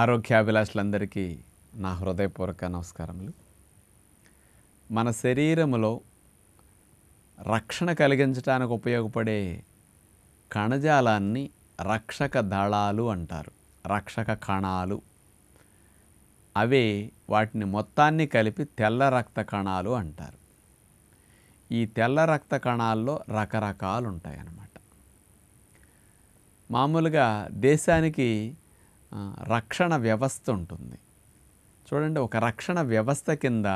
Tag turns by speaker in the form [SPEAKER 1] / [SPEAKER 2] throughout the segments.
[SPEAKER 1] ఆరోగ్యాభిలాషులందరికీ నా హృదయపూర్వక నమస్కారములు మన శరీరములో రక్షణ కలిగించడానికి ఉపయోగపడే కణజాలాన్ని రక్షక దళాలు అంటారు రక్షక కణాలు అవే వాటిని మొత్తాన్ని కలిపి తెల్ల రక్త కణాలు అంటారు ఈ తెల్ల రక్త కణాల్లో రకరకాలు ఉంటాయన్నమాట మామూలుగా దేశానికి రక్షణ వ్యవస్థ ఉంటుంది చూడండి ఒక రక్షణ వ్యవస్థ కింద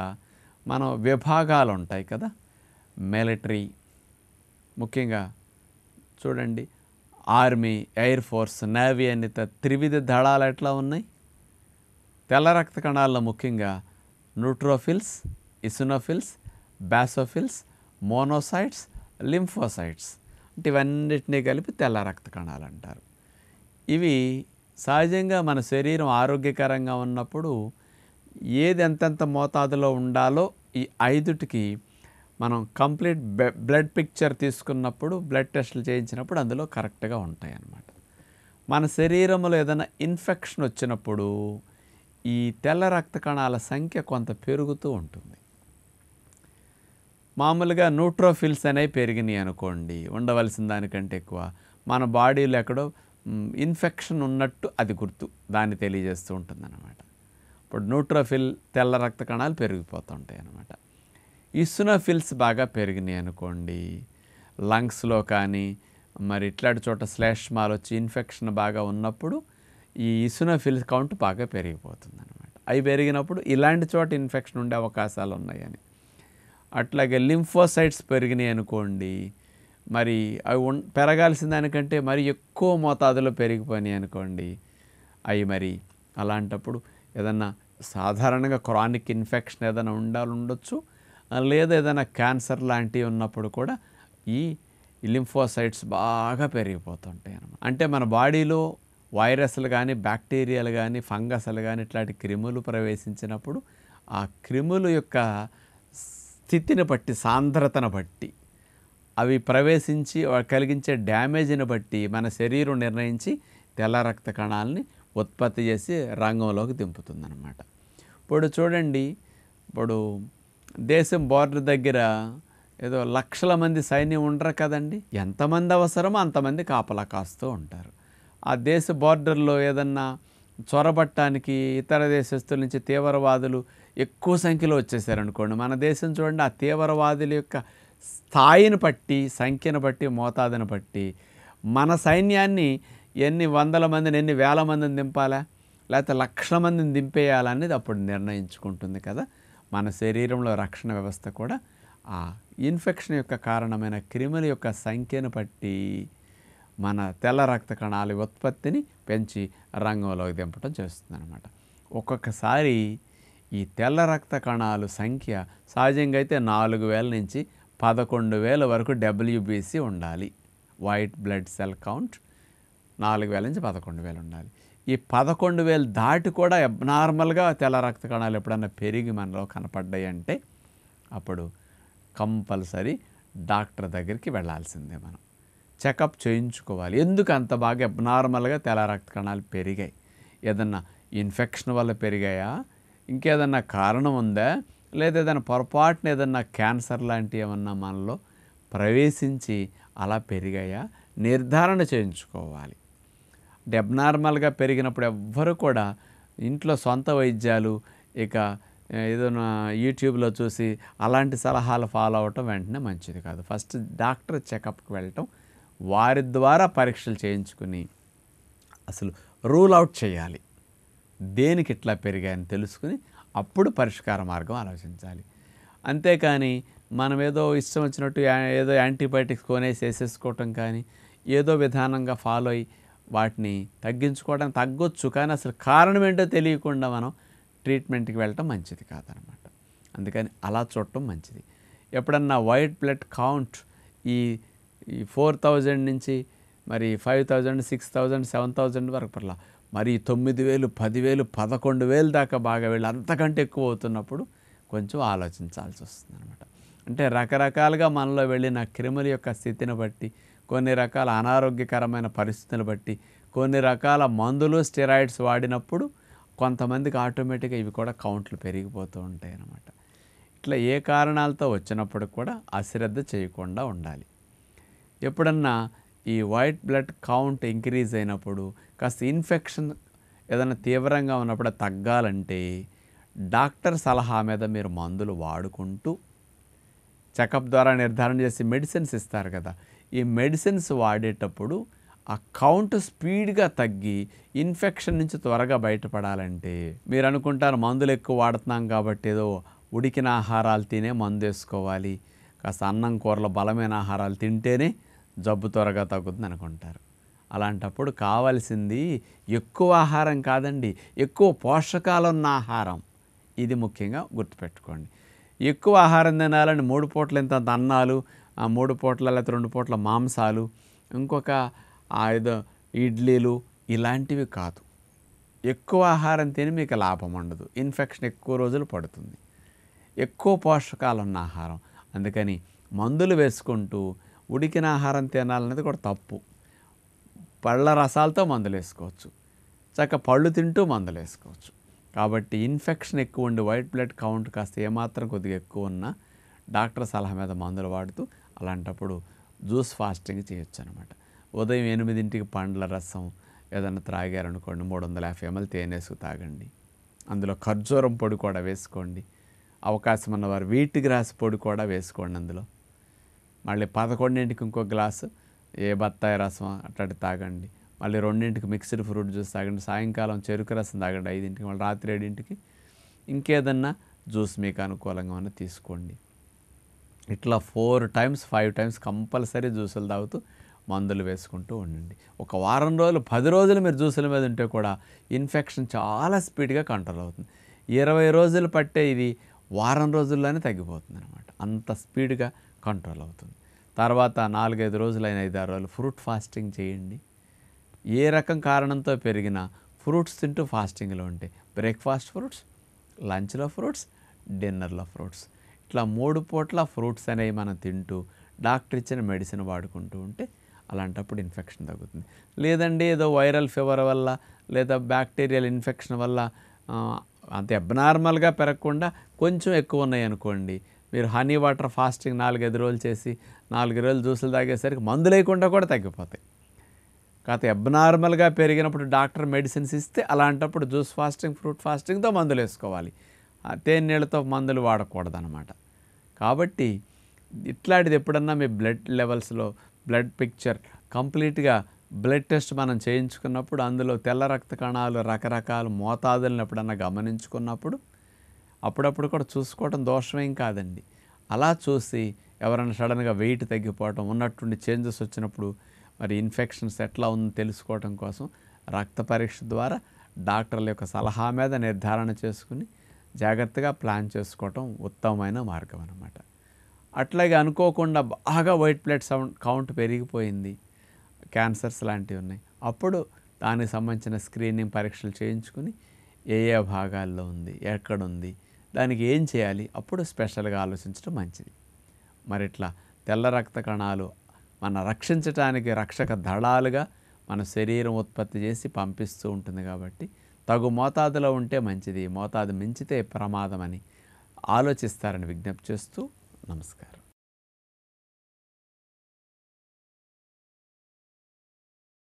[SPEAKER 1] మనం విభాగాలు ఉంటాయి కదా మిలిటరీ ముఖ్యంగా చూడండి ఆర్మీ ఎయిర్ ఫోర్స్ నేవీ అనిత త్రివిధ దళాలు ఎట్లా ఉన్నాయి తెల్ల రక్త కణాల్లో ముఖ్యంగా neutrophils eosinophils basophils monocytes lymphocytes అంటే ఇవన్నిటినీ కలిపి తెల్ల రక్త కణాలు అంటారు ఇవి సహజంగా మన శరీరం ఆరోగ్యకరంగా ఉన్నప్పుడు ఏది ఎంతెంత మోతాదులో ఉండాలో ఈ ఐదుటికి మనం కంప్లీట్ బ్లడ్ పిక్చర్ తీసుకున్నప్పుడు బ్లడ్ టెస్టులు చేయించినప్పుడు అందులో కరెక్ట్గా ఉంటాయి అన్నమాట మన శరీరంలో ఏదైనా ఇన్ఫెక్షన్ వచ్చినప్పుడు ఈ తెల్ల రక్త కణాల సంఖ్య కొంత పెరుగుతూ ఉంటుంది మామూలుగా న్యూట్రోఫిల్స్ అనేవి పెరిగినాయి అనుకోండి ఉండవలసిన దానికంటే ఎక్కువ మన బాడీలో ఎక్కడో ఇన్ఫెక్షన్ ఉన్నట్టు అది గుర్తు దాన్ని తెలియజేస్తూ ఉంటుంది అనమాట ఇప్పుడు న్యూట్రోఫిల్ తెల్ల రక్త కణాలు పెరిగిపోతుంటాయి అనమాట ఇసునోఫిల్స్ బాగా పెరిగినాయి అనుకోండి లంగ్స్లో కానీ మరి ఇట్లాంటి చోట శ్లేష్మాలు వచ్చి ఇన్ఫెక్షన్ బాగా ఉన్నప్పుడు ఈ ఇసునోఫిల్స్ కౌంట్ బాగా పెరిగిపోతుంది అనమాట అవి పెరిగినప్పుడు ఇలాంటి చోట ఇన్ఫెక్షన్ ఉండే అవకాశాలు ఉన్నాయని అట్లాగే లింఫోసైట్స్ పెరిగినాయి అనుకోండి మరి అవి పెరగాల్సిన దానికంటే మరి ఎక్కువ మోతాదులో పెరిగిపోయినాయి అనుకోండి అవి మరి అలాంటప్పుడు ఏదన్నా సాధారణంగా క్రానిక్ ఇన్ఫెక్షన్ ఏదైనా ఉండాలి ఉండొచ్చు లేదా ఏదైనా క్యాన్సర్ లాంటివి ఉన్నప్పుడు కూడా ఈ లింఫోసైట్స్ బాగా పెరిగిపోతుంటాయి అనమాట అంటే మన బాడీలో వైరస్లు కానీ బ్యాక్టీరియాలు కానీ ఫంగస్లు కానీ ఇట్లాంటి క్రిములు ప్రవేశించినప్పుడు ఆ క్రిములు యొక్క స్థితిని బట్టి సాంద్రతను బట్టి అవి ప్రవేశించి కలిగించే డ్యామేజ్ని బట్టి మన శరీరం నిర్ణయించి తెల్ల రక్త కణాలని ఉత్పత్తి చేసి రంగంలోకి దింపుతుందనమాట ఇప్పుడు చూడండి ఇప్పుడు దేశం బోర్డర్ దగ్గర ఏదో లక్షల మంది సైన్యం ఉండరు కదండి ఎంతమంది అవసరమో అంతమంది కాపలా కాస్తూ ఉంటారు ఆ దేశ బార్డర్లో ఏదన్నా చొరబట్టడానికి ఇతర దేశస్తుల నుంచి తీవ్రవాదులు ఎక్కువ సంఖ్యలో వచ్చేసారనుకోండి మన దేశం చూడండి ఆ తీవ్రవాదుల యొక్క స్థాయిని బట్టి సంఖ్యను బట్టి మోతాదును బట్టి మన సైన్యాన్ని ఎన్ని వందల మందిని ఎన్ని వేల మందిని దింపాలా లేకపోతే లక్షల మందిని దింపేయాలనేది అప్పుడు నిర్ణయించుకుంటుంది కదా మన శరీరంలో రక్షణ వ్యవస్థ కూడా ఆ ఇన్ఫెక్షన్ యొక్క కారణమైన క్రిముల యొక్క సంఖ్యను బట్టి మన తెల్ల రక్త కణాల ఉత్పత్తిని పెంచి రంగంలోకి దింపడం చేస్తుంది అనమాట ఒక్కొక్కసారి ఈ తెల్ల రక్త కణాలు సంఖ్య సహజంగా అయితే నాలుగు వేల నుంచి పదకొండు వేల వరకు డబ్ల్యూబీసీ ఉండాలి వైట్ బ్లడ్ సెల్ కౌంట్ నాలుగు వేల నుంచి పదకొండు వేలు ఉండాలి ఈ పదకొండు వేలు దాటి కూడా నార్మల్గా తెల్ల రక్త కణాలు ఎప్పుడన్నా పెరిగి మనలో కనపడ్డాయి అంటే అప్పుడు కంపల్సరీ డాక్టర్ దగ్గరికి వెళ్ళాల్సిందే మనం చెకప్ చేయించుకోవాలి ఎందుకు అంత బాగా నార్మల్గా తెల్ల రక్త కణాలు పెరిగాయి ఏదన్నా ఇన్ఫెక్షన్ వల్ల పెరిగాయా ఇంకేదన్నా కారణం ఉందా లేదా ఏదైనా పొరపాటున ఏదన్నా క్యాన్సర్ లాంటి ఏమన్నా మనలో ప్రవేశించి అలా పెరిగాయా నిర్ధారణ చేయించుకోవాలి డెబ్నార్మల్గా పెరిగినప్పుడు ఎవ్వరు కూడా ఇంట్లో సొంత వైద్యాలు ఇక ఏదైనా యూట్యూబ్లో చూసి అలాంటి సలహాలు ఫాలో అవ్వటం వెంటనే మంచిది కాదు ఫస్ట్ డాక్టర్ చెకప్కి వెళ్ళటం వారి ద్వారా పరీక్షలు చేయించుకుని అసలు రూల్ అవుట్ చేయాలి దేనికి ఇట్లా పెరిగాయని తెలుసుకుని అప్పుడు పరిష్కార మార్గం ఆలోచించాలి అంతేకాని మనం ఏదో ఇష్టం వచ్చినట్టు ఏదో యాంటీబయాటిక్స్ కొనేసి వేసేసుకోవటం కానీ ఏదో విధానంగా ఫాలో అయ్యి వాటిని తగ్గించుకోవడం తగ్గొచ్చు కానీ అసలు కారణం ఏంటో తెలియకుండా మనం ట్రీట్మెంట్కి వెళ్ళటం మంచిది కాదనమాట అందుకని అలా చూడటం మంచిది ఎప్పుడన్నా వైట్ బ్లడ్ కౌంట్ ఈ ఫోర్ థౌజండ్ నుంచి మరి five thousand six thousand seven thousand వరకు పర్లా మరి తొమ్మిది వేలు పదివేలు పదకొండు వేలు దాకా బాగా వెళ్ళి అంతకంటే ఎక్కువ అవుతున్నప్పుడు కొంచెం ఆలోచించాల్సి వస్తుంది అనమాట అంటే రకరకాలుగా మనలో వెళ్ళిన క్రిముల యొక్క స్థితిని బట్టి కొన్ని రకాల అనారోగ్యకరమైన పరిస్థితులు బట్టి కొన్ని రకాల మందులు స్టెరాయిడ్స్ వాడినప్పుడు కొంతమందికి ఆటోమేటిక్గా ఇవి కూడా కౌంట్లు పెరిగిపోతూ ఉంటాయి అన్నమాట ఇట్లా ఏ కారణాలతో వచ్చినప్పుడు కూడా అశ్రద్ధ చేయకుండా ఉండాలి ఎప్పుడన్నా ఈ వైట్ బ్లడ్ కౌంట్ ఇంక్రీజ్ అయినప్పుడు కాస్త ఇన్ఫెక్షన్ ఏదైనా తీవ్రంగా ఉన్నప్పుడు తగ్గాలంటే డాక్టర్ సలహా మీద మీరు మందులు వాడుకుంటూ చెకప్ ద్వారా నిర్ధారణ చేసి మెడిసిన్స్ ఇస్తారు కదా ఈ మెడిసిన్స్ వాడేటప్పుడు ఆ కౌంట్ స్పీడ్గా తగ్గి ఇన్ఫెక్షన్ నుంచి త్వరగా బయటపడాలంటే మీరు అనుకుంటారు మందులు ఎక్కువ వాడుతున్నాం కాబట్టి ఏదో ఉడికిన ఆహారాలు తినే మందు వేసుకోవాలి కాస్త అన్నం కూరలు బలమైన ఆహారాలు తింటేనే జబ్బు త్వరగా తగ్గుతుంది అనుకుంటారు అలాంటప్పుడు కావలసింది ఎక్కువ ఆహారం కాదండి ఎక్కువ పోషకాలు ఉన్న ఆహారం ఇది ముఖ్యంగా గుర్తుపెట్టుకోండి ఎక్కువ ఆహారం తినాలని మూడు పూటల ఇంత అన్నాలు మూడు పూట్ల లేకపోతే రెండు పూట్ల మాంసాలు ఇంకొక ఏదో ఇడ్లీలు ఇలాంటివి కాదు ఎక్కువ ఆహారం తిని మీకు లాభం ఉండదు ఇన్ఫెక్షన్ ఎక్కువ రోజులు పడుతుంది ఎక్కువ పోషకాలు ఉన్న ఆహారం అందుకని మందులు వేసుకుంటూ ఉడికిన ఆహారం తినాలనేది కూడా తప్పు పళ్ళ రసాలతో మందులు వేసుకోవచ్చు చక్క పళ్ళు తింటూ మందులు వేసుకోవచ్చు కాబట్టి ఇన్ఫెక్షన్ ఎక్కువ ఉండి వైట్ బ్లడ్ కౌంట్ కాస్త ఏమాత్రం కొద్దిగా ఎక్కువ ఉన్నా డాక్టర్ సలహా మీద మందులు వాడుతూ అలాంటప్పుడు జ్యూస్ ఫాస్టింగ్ చేయొచ్చు అనమాట ఉదయం ఎనిమిదింటికి పండ్ల రసం ఏదైనా త్రాగారనుకోండి మూడు వందల యాభై ఎంఎల్ తేనేసుకు తాగండి అందులో ఖర్జూరం పొడి కూడా వేసుకోండి అవకాశం ఉన్నవారు వీటి గ్రాస్ పొడి కూడా వేసుకోండి అందులో మళ్ళీ పదకొండింటికి ఇంకో గ్లాసు ఏ బత్తాయి రసం అట్లాంటి తాగండి మళ్ళీ రెండింటికి మిక్స్డ్ ఫ్రూట్ జ్యూస్ తాగండి సాయంకాలం చెరుకు రసం తాగండి ఐదింటికి మళ్ళీ రాత్రి ఏడింటికి ఇంకేదన్నా జ్యూస్ మీకు అనుకూలంగా ఉన్న తీసుకోండి ఇట్లా four times five times compulsory జ్యూసులు తాగుతూ మందులు వేసుకుంటూ ఉండండి ఒక వారం రోజులు పది రోజులు మీరు జ్యూసుల మీద ఉంటే కూడా ఇన్ఫెక్షన్ చాలా స్పీడ్గా కంట్రోల్ అవుతుంది ఇరవై రోజులు పట్టే ఇది వారం రోజుల్లోనే తగ్గిపోతుంది అనమాట అంత స్పీడ్గా కంట్రోల్ అవుతుంది తర్వాత నాలుగైదు రోజులైన ఐదు ఆరు రోజులు ఫ్రూట్ ఫాస్టింగ్ చేయండి ఏ రకం కారణంతో పెరిగినా ఫ్రూట్స్ తింటూ ఫాస్టింగ్లో ఉంటాయి బ్రేక్ఫాస్ట్ ఫ్రూట్స్ లంచ్లో ఫ్రూట్స్ డిన్నర్లో ఫ్రూట్స్ ఇట్లా మూడు పూట్ల ఫ్రూట్స్ అనేవి మనం తింటూ డాక్టర్ ఇచ్చిన మెడిసిన్ వాడుకుంటూ ఉంటే అలాంటప్పుడు ఇన్ఫెక్షన్ తగ్గుతుంది లేదండి ఏదో వైరల్ ఫీవర్ వల్ల లేదా బ్యాక్టీరియల్ ఇన్ఫెక్షన్ వల్ల అంత అబ్నార్మల్గా పెరగకుండా కొంచెం ఎక్కువ ఉన్నాయి అనుకోండి మీరు హనీ వాటర్ ఫాస్టింగ్ నాలుగైదు రోజులు చేసి నాలుగు రోజులు జ్యూసులు తాగేసరికి మందు లేకుండా కూడా తగ్గిపోతాయి కాకపోతే అబ్నార్మల్గా పెరిగినప్పుడు డాక్టర్ మెడిసిన్స్ ఇస్తే అలాంటప్పుడు జ్యూస్ ఫాస్టింగ్ ఫ్రూట్ ఫాస్టింగ్తో మందులు వేసుకోవాలి తేనె నీళ్ళతో మందులు వాడకూడదు అనమాట కాబట్టి ఇట్లాంటిది ఎప్పుడన్నా మీ బ్లడ్ లెవెల్స్లో బ్లడ్ పిక్చర్ కంప్లీట్గా బ్లడ్ టెస్ట్ మనం చేయించుకున్నప్పుడు అందులో తెల్ల రక్త కణాలు రకరకాల మోతాదులను ఎప్పుడన్నా గమనించుకున్నప్పుడు అప్పుడప్పుడు కూడా చూసుకోవటం దోషమేం కాదండి అలా చూసి ఎవరైనా సడన్గా వెయిట్ తగ్గిపోవటం ఉన్నట్టుండి చేంజెస్ వచ్చినప్పుడు మరి ఇన్ఫెక్షన్స్ ఎట్లా ఉందో తెలుసుకోవటం కోసం రక్త పరీక్ష ద్వారా డాక్టర్ల యొక్క సలహా మీద నిర్ధారణ చేసుకుని జాగ్రత్తగా ప్లాన్ చేసుకోవటం ఉత్తమమైన మార్గం అన్నమాట అట్లాగే అనుకోకుండా బాగా వైట్ బ్లడ్ సౌండ్ కౌంట్ పెరిగిపోయింది క్యాన్సర్స్ లాంటివి ఉన్నాయి అప్పుడు దానికి సంబంధించిన స్క్రీనింగ్ పరీక్షలు చేయించుకుని ఏ ఏ భాగాల్లో ఉంది ఎక్కడుంది దానికి ఏం చేయాలి అప్పుడు స్పెషల్గా ఆలోచించడం మంచిది మరి ఇట్లా తెల్ల రక్త కణాలు మన రక్షించడానికి రక్షక దళాలుగా మన శరీరం ఉత్పత్తి చేసి పంపిస్తూ ఉంటుంది కాబట్టి తగు మోతాదులో ఉంటే మంచిది మోతాదు మించితే ప్రమాదమని ఆలోచిస్తారని విజ్ఞప్తి చేస్తూ నమస్కారం